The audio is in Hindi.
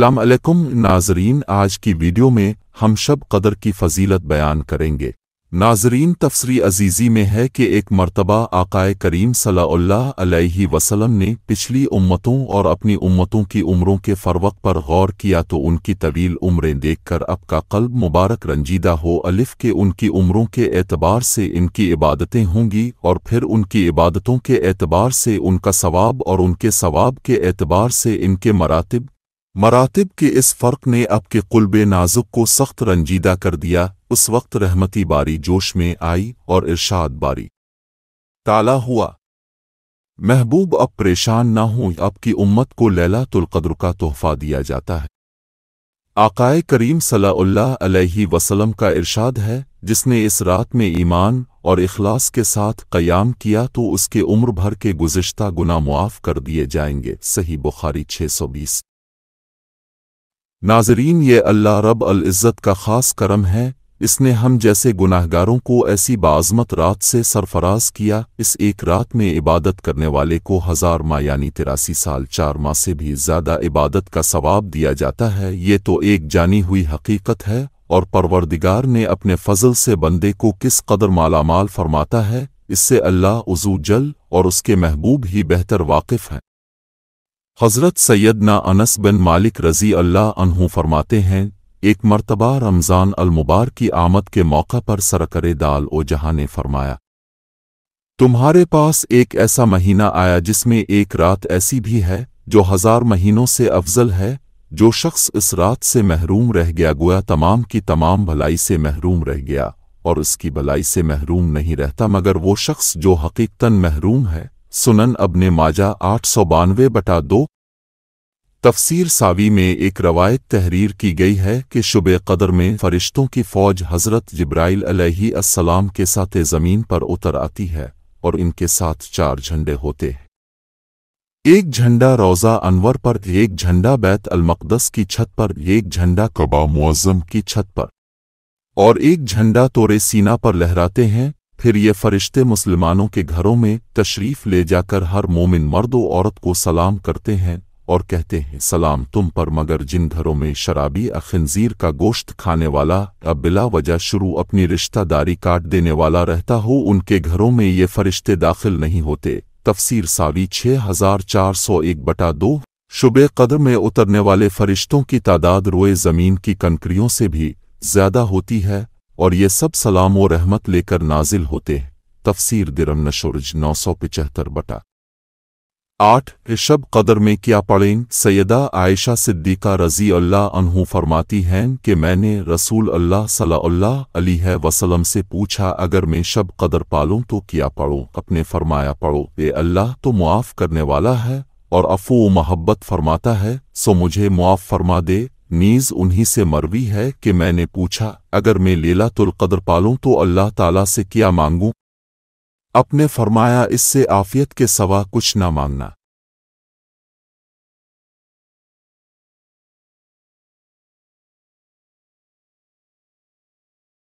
अलैक्म नाजरीन आज की वीडियो में हम शब कदर की फजीलत बयान करेंगे नाजरीन तफसरी अजीज़ी में है कि एक मरतबा आकाए करीम सल्लल्लाहु अलैहि वसल्लम ने पिछली उम्मतों और अपनी उम्मतों की उम्रों के फ़रवक पर गौर किया तो उनकी तवील उम्रें देखकर अब का कल्ब मुबारक रंजीदा हो अलिफ के उनकी उम्रों के एतबार से इनकी इबादतें होंगी और फिर उनकी इबादतों के एतबार से उनका सवाब और उनके सवाब के एतबार से इनके मरातब मरातब के इस फ़र्क ने के कुलब नाजुक को सख्त रंजीदा कर दिया उस वक्त रहमती बारी जोश में आई और इरशाद बारी ताला हुआ महबूब अब परेशान ना हो आपकी उम्मत को लैला तुलकद्र का तोहफा दिया जाता है आकाए करीम सलाउल्लाह अलैहि वसल्लम का इरशाद है जिसने इस रात में ईमान और इखलास के साथ कयाम किया तो उसके उम्र भर के गुजश्ता गुना मुआफ़ कर दिए जाएंगे सही बुखारी 620 नाजरीन ये अल्लाह रब अल-इज़्ज़त का ख़ास करम है इसने हम जैसे गुनाहगारों को ऐसी बाज़मत रात से सरफराज किया इस एक रात में इबादत करने वाले को हज़ार माह यानी तिरासी साल चार माह से भी ज़्यादा इबादत का सवाब दिया जाता है ये तो एक जानी हुई हकीकत है और परवरदिगार ने अपने फजल से बंदे को किस कदर मालामाल फरमाता है इससे अल्लाह उजू जल और उसके महबूब ही बेहतर वाकिफ़ हैं हज़रत सैदना अनस बिन मालिक रज़ी अल्लाह अनहू फरमाते हैं एक मरतबा रमज़ान अलमुबार की आमद के मौका पर सरकर दाल ओ जहाँ ने फरमाया तुम्हारे पास एक ऐसा महीना आया जिसमें एक रात ऐसी भी है जो हज़ार महीनों से अफजल है जो शख्स इस रात से महरूम रह गया गोया तमाम की तमाम भलाई से महरूम रह गया और उसकी भलाई से महरूम नहीं रहता मगर वो शख्स जो हकीकतन महरूम है सुनन अबने माजा आठ सौ बानवे बटा दो तफसीर सावी में एक रवायत तहरीर की गई है कि शुब कदर में फरिश्तों की फ़ौज हज़रत जब्राइल अलैहिस्सलाम के साथ ज़मीन पर उतर आती है और इनके साथ चार झंडे होते हैं एक झंडा रोज़ा अनवर पर एक झंडा बैत अलमकदस की छत पर एक झंडा कबा मुआज़म की छत पर और एक झंडा तोरे सीना पर लहराते हैं फिर ये फरिश्ते मुसलमानों के घरों में तशरीफ़ ले जाकर हर मोमिन मर्द औरत को सलाम करते हैं और कहते हैं सलाम तुम पर मगर जिन घरों में शराबी अखंजीर का गोश्त खाने वाला अब बिला वजह शुरू अपनी रिश्तादारी काट देने वाला रहता हो उनके घरों में ये फरिश्ते दाखिल नहीं होते तफसीर सावी छह हजार चार सौ एक बटा दो शुब कदर में उतरने वाले फरिश्तों की तादाद रोए ज़मीन की कंकरियों से भी ज़्यादा होती है और ये सब सलाम व रहमत लेकर नाजिल होते हैं तफसीर दिरम नशोरज नौ सौ पिचहत्तर बटा आठ शब कदर में क्या पढ़ें सैदा आयशा सिद्दीका रजी अल्लाह अनहू फरमाती हैं कि मैंने रसूल अल्लाह अली है वसलम से पूछा अगर मैं शब कदर पालूं तो क्या पढ़ो अपने फरमाया पढ़ो ए अल्लाह तो मुआफ़ करने वाला है और अफो मोहब्बत फरमाता है सो मुझे मुआफ़ फरमा दे नीज उन्हीं से मरवी है कि मैंने पूछा अगर मैं लेला कदर पालूं तो अल्लाह ताला से क्या मांगू अपने फरमाया इससे आफियत के सवा कुछ ना मांगना